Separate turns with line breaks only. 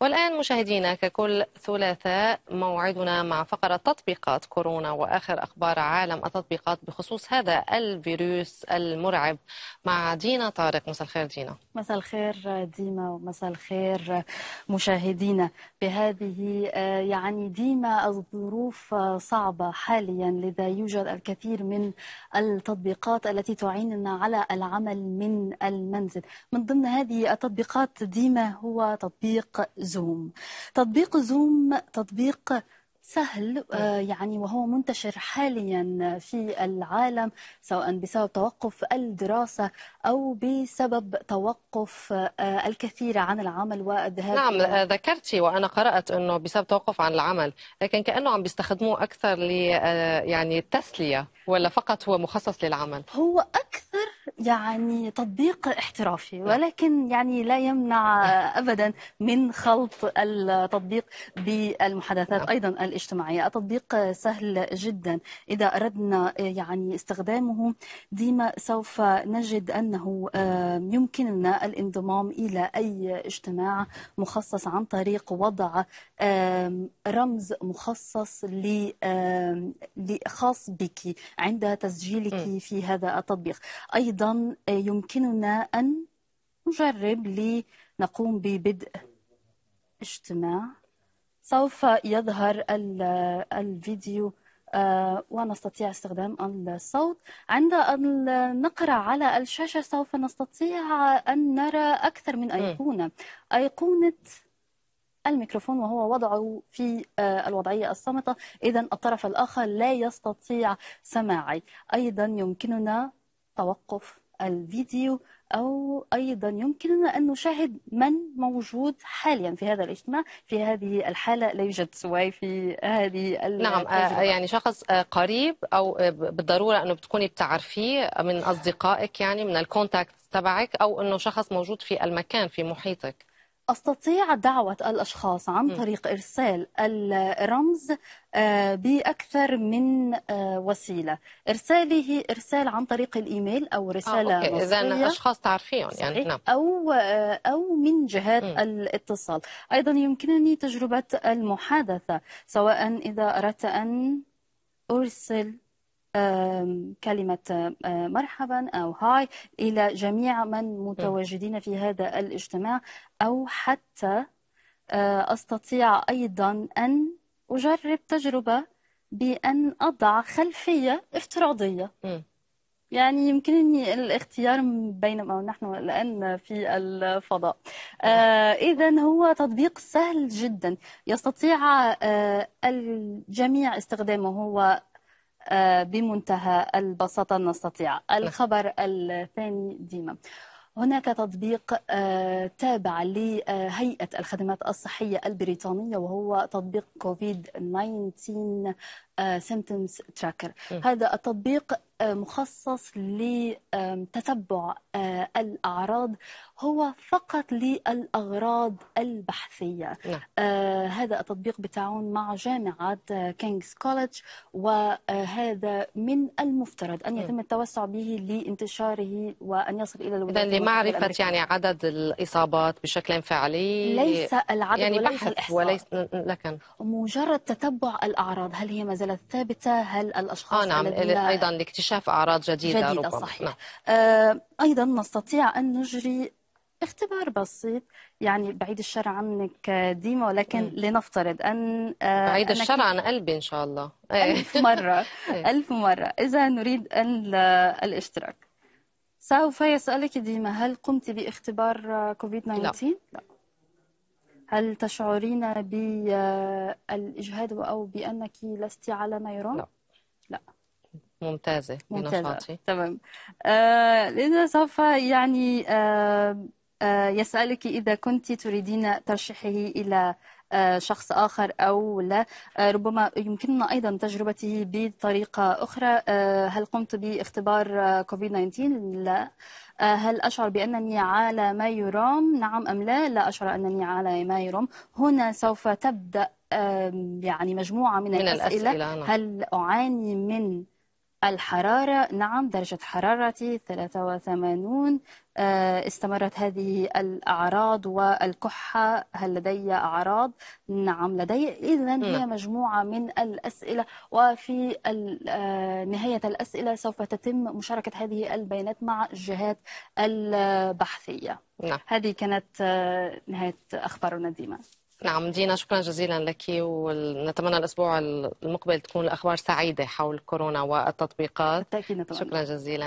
والآن مشاهدينا ككل ثلاثاء موعدنا مع فقرة تطبيقات كورونا وآخر أخبار عالم التطبيقات بخصوص هذا الفيروس المرعب مع دينا طارق مساء الخير دينا
مساء الخير ديما ومساء الخير مشاهدينا بهذه آه، يعني ديما الظروف صعبة حاليا لذا يوجد الكثير من التطبيقات التي تعيننا على العمل من المنزل من ضمن هذه التطبيقات ديما هو تطبيق زوم تطبيق زوم تطبيق سهل آه، يعني وهو منتشر حاليا في العالم سواء بسبب توقف الدراسة أو بسبب توقف آه، الكثير عن العمل والذهاب نعم
ذكرتي وأنا قرأت أنه بسبب توقف عن العمل لكن كأنه عم بيستخدموه أكثر ل آه، يعني التسلية ولا فقط هو مخصص للعمل هو
يعني تطبيق احترافي نعم. ولكن يعني لا يمنع ابدا من خلط التطبيق بالمحادثات نعم. ايضا الاجتماعيه، التطبيق سهل جدا اذا اردنا يعني استخدامه ديما سوف نجد انه يمكننا الانضمام الى اي اجتماع مخصص عن طريق وضع رمز مخصص خاص بك عند تسجيلك في هذا التطبيق، ايضا آه، يمكننا أن نجرب لنقوم ببدء اجتماع سوف يظهر الفيديو آه، ونستطيع استخدام الصوت عند أن نقرأ على الشاشة سوف نستطيع أن نرى أكثر من أيقونة أيقونة الميكروفون وهو وضعه في آه، الوضعية الصامتة إذا الطرف الآخر لا يستطيع سماعي أيضا يمكننا توقف الفيديو أو أيضا يمكننا أن نشاهد من موجود حاليا
في هذا الاجتماع في هذه الحالة لا يوجد سواي في هذه نعم آه، يعني شخص آه، قريب أو آه، بالضرورة أنه بتكوني بتعرفيه من أصدقائك يعني من الكونتاكت تبعك أو أنه شخص موجود في المكان في محيطك أستطيع
دعوة الأشخاص عن طريق إرسال الرمز آه، بأكثر من آه، وسيلة إرساله إرسال عن طريق الإيميل أو آه، رسالة آه، إذا أشخاص تعرفيهم يعني نعم. أو, أو من جهات م. الاتصال أيضا يمكنني تجربة المحادثة سواء إذا أردت أن أرسل كلمة مرحبا أو هاي إلى جميع من متواجدين في هذا الاجتماع أو حتى أستطيع أيضا أن أجرب تجربة بأن أضع خلفية افتراضية يعني يمكنني الاختيار بينما نحن الآن في الفضاء آه إذا هو تطبيق سهل جدا يستطيع آه الجميع استخدامه هو آه، بمنتهى البساطة نستطيع الخبر الثاني ديما هناك تطبيق آه، تابع لهيئة الخدمات الصحية البريطانية وهو تطبيق كوفيد 19 سيمتومز تراكر هذا التطبيق مخصص لتتبع آه، الأعراض هو فقط للأغراض البحثية نعم. آه، هذا التطبيق بتعاون مع جامعة كينجز كوليدج وهذا من المفترض أن يتم التوسع به لانتشاره وأن يصل إلى الولايات إذا لمعرفة يعني
عدد الإصابات بشكل فعلي ليس العدد يعني وليس بحث الإحصاء وليس لكن
مجرد تتبع الأعراض هل هي ما زالت ثابتة هل الأشخاص آه نعم أيضا
لاكتشاف اكتشاف أعراض جديدة, جديدة ربما صحيح. نعم.
آه أيضا نستطيع أن نجري اختبار بسيط يعني بعيد الشر عنك ديما ولكن لنفترض أن آه، بعيد الشر
عن قلبي إن شاء الله إيه. ألف مرة إيه. ألف
مرة إذا نريد أن الاشتراك سوف يسألك ديما هل قمت باختبار كوفيد 19؟ لا. لا هل تشعرين بالإجهاد آه، أو بأنك لست على نيران؟ لا
ممتازة بنشاطي تمام آه لأنه
سوف يعني آه، آه، يسألك إذا كنت تريدين ترشيحه إلى آه، شخص آخر أو لا ربما يمكننا أيضا تجربته بطريقة أخرى هل قمت باختبار كوفيد 19؟ لا هل أشعر بأنني على ما يرام؟ نعم أم لا؟ لا أشعر أنني على ما يرام هنا سوف تبدأ يعني مجموعة من, من الأسئلة, الأسئلة نعم. هل أعاني من الحرارة نعم درجة حرارتي 83 آه، استمرت هذه الأعراض والكحة هل لدي أعراض؟ نعم لدي إذا هي نعم. مجموعة من الأسئلة وفي آه، نهاية الأسئلة سوف تتم مشاركة هذه البيانات مع الجهات البحثية نعم. هذه كانت آه، نهاية أخبارنا ديما
نعم دينا شكرا جزيلا لك ونتمنى الأسبوع المقبل تكون الأخبار سعيدة حول كورونا والتطبيقات شكرا جزيلا